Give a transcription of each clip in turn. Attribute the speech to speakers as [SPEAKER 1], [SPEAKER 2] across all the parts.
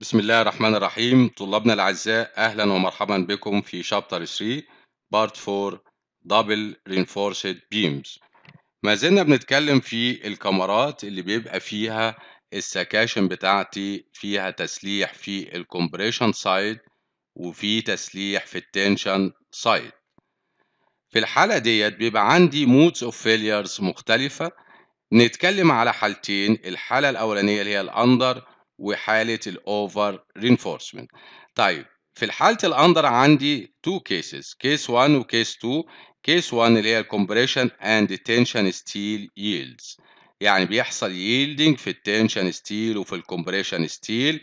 [SPEAKER 1] بسم الله الرحمن الرحيم طلابنا الأعزاء أهلا ومرحبا بكم في شابتر 3 بارت 4 دبل رينفورسد بيمز ما زلنا بنتكلم في الكاميرات اللي بيبقى فيها السكاشن بتاعتي فيها تسليح في الكومبريشن سايد وفي تسليح في التنشن سايد في الحالة ديت بيبقى عندي مودز اوف فيليرز مختلفة نتكلم على حالتين الحالة الأولانية اللي هي الأندر وحالة الأوفر reinforcement طيب في الحالة الأندر عندي two cases case 1 و case 2 case 1 اللي هي compression and tension steel yields يعني بيحصل yielding في التنشن steel وفي الكمبريشن steel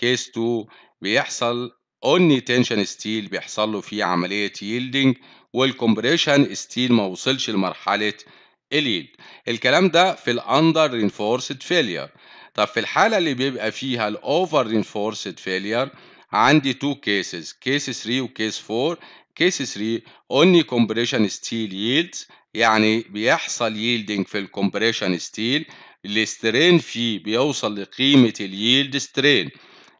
[SPEAKER 1] case 2 بيحصل only tension steel بيحصل له فيه عملية yielding والكمبريشن steel ما وصلش لمرحلة اليلد الكلام ده في الاندر reinforced failure طب في الحالة اللي بيبقى فيها الأوفر reinforced failure عندي two cases case 3 case 4 case 3 only compression steel yields يعني بيحصل yielding في steel ستيل الاسترين فيه بيوصل لقيمة yield سترين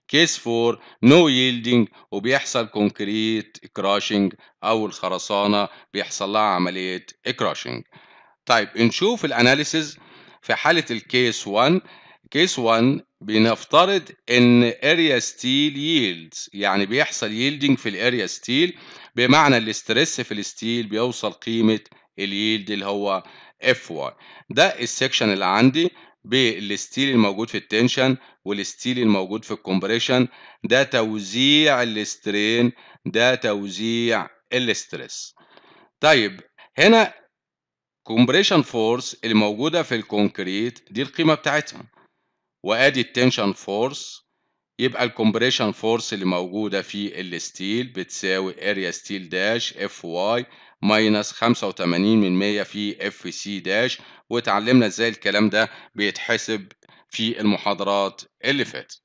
[SPEAKER 1] كيس 4 نو yielding وبيحصل كونكريت كراشنج او الخرسانه بيحصل لها عمليه كراشنج طيب نشوف الاناليسز في حاله الكيس 1 كيس 1 بنفترض ان اريا ستيل ييلدز يعني بيحصل ييلدنج في الاريا ستيل بمعنى الاسترس في الستيل بيوصل قيمه الييلد اللي هو اف واي ده السكشن اللي عندي بالستيل الموجود في التنشن والستيل الموجود في الكومبريشن ده توزيع الاسترين ده توزيع الاسترس طيب هنا كومبريشن فورس الموجوده في الكونكريت دي القيمه بتاعتهم وادي التنشن فورس يبقى الكمبريشن فورس اللي موجودة في الستيل بتساوي اريا ستيل داش اف واي ماينس 85 من 100 في اف سي داش واتعلمنا ازاي الكلام ده بيتحسب في المحاضرات اللي فاتت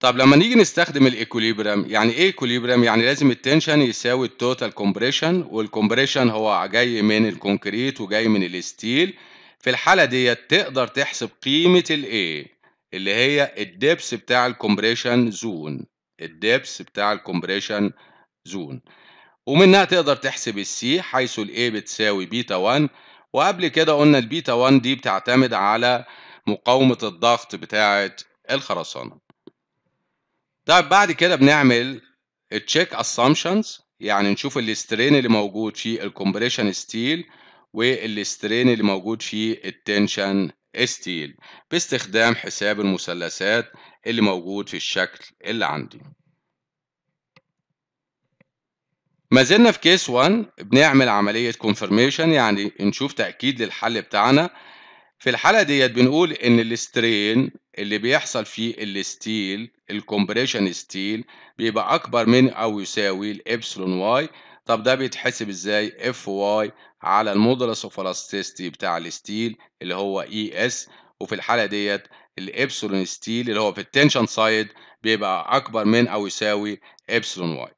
[SPEAKER 1] طب لما نيجي نستخدم الايكوليبرام يعني ايه ايكوليبرام يعني لازم التنشن يساوي التوتال كومبريشن والكومبريشن هو جاي من الكونكريت وجاي من الستيل في الحالة ديت تقدر تحسب قيمة الـ A اللي هي الدبس بتاع الكومبريشن زون الدبس بتاع Compression زون ومنها تقدر تحسب الـ C حيث الـ A بتساوي بيتا 1 وقبل كده قلنا البيتا 1 دي بتعتمد على مقاومة الضغط بتاعة الخرسانة طيب بعد كده بنعمل تشيك assumptions يعني نشوف الاسترين اللي موجود في الكمبريشن ستيل والاسترين اللي موجود في التنشن ستيل باستخدام حساب المثلثات اللي موجود في الشكل اللي عندي ما زلنا في كيس 1 بنعمل عملية confirmation يعني نشوف تأكيد للحل بتاعنا في الحالة ديت بنقول إن السترين اللي بيحصل في الستيل الكومبريشن ستيل بيبقى أكبر من أو يساوي الإبسلون واي طب ده بيتحسب إزاي؟ اف واي على المودلس اوف الاستيستي بتاع الستيل اللي هو اي e اس وفي الحاله ديت الابسلون ستيل اللي هو في التنشن سايد بيبقى اكبر من او يساوي ابسلون واي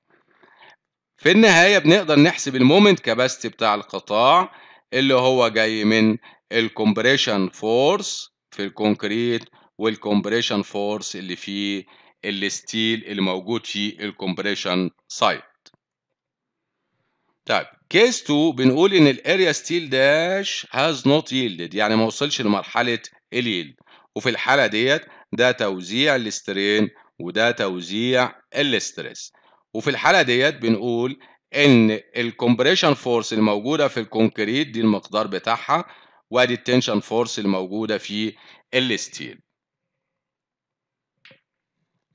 [SPEAKER 1] في النهايه بنقدر نحسب المومنت كاباستي بتاع القطاع اللي هو جاي من الكومبريشن فورس في الكونكريت والكومبريشن فورس اللي فيه الستيل اللي موجود في الكومبريشن سايد. طيب كيس 2 بنقول ان الاريا ستيل داش هاز نوت ييلدد يعني ما وصلش لمرحله اليلد وفي الحاله ديت ده توزيع الاسترين وده توزيع الاسترس وفي الحاله ديت بنقول ان الكومبريشن فورس الموجوده في الكونكريت دي المقدار بتاعها وادي التنشن فورس الموجوده في الستيل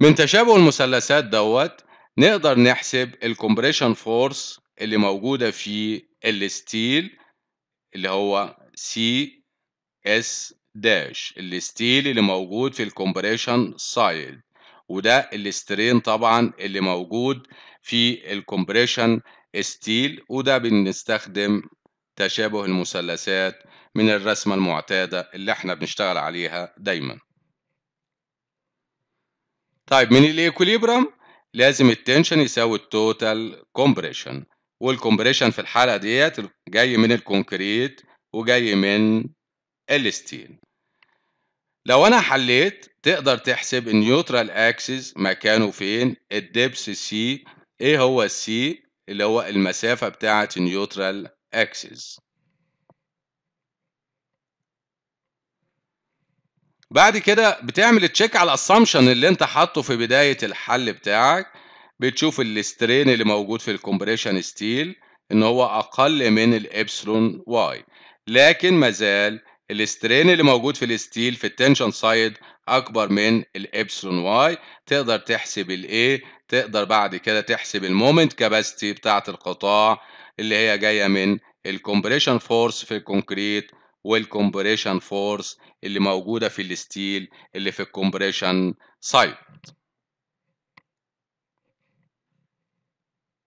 [SPEAKER 1] من تشابه المثلثات دوت نقدر نحسب الكومبريشن فورس اللي موجودة في الستيل اللي هو سي اس داش الستيل اللي موجود في الكومبريشن سايد وده الاسترين طبعا اللي موجود في الكومبريشن ستيل وده بنستخدم تشابه المثلثات من الرسمة المعتادة اللي احنا بنشتغل عليها دايما طيب من الايكوليبرم لازم التنشن يساوي التوتال كومبريشن والكمبريشن في الحالة ديت جاي من الكونكريت وجاي من الستيل لو انا حليت تقدر تحسب النيوترال اكسس مكانه فين الدبس سي ايه هو السي اللي هو المسافة بتاعة النيوترال اكسس بعد كده بتعمل تشيك على الاسامشن اللي انت حاطه في بداية الحل بتاعك بتشوف السترين اللي موجود في الكومبريشن ستيل ان هو اقل من الابسلون واي لكن مازال السترين اللي موجود في الستيل في التنشن سايد اكبر من الابسلون واي تقدر تحسب الاي تقدر بعد كده تحسب المومنت كاباسيتي بتاعه القطاع اللي هي جايه من الكومبريشن فورس في الكونكريت والكومبريشن فورس اللي موجوده في الستيل اللي في الكومبريشن سايد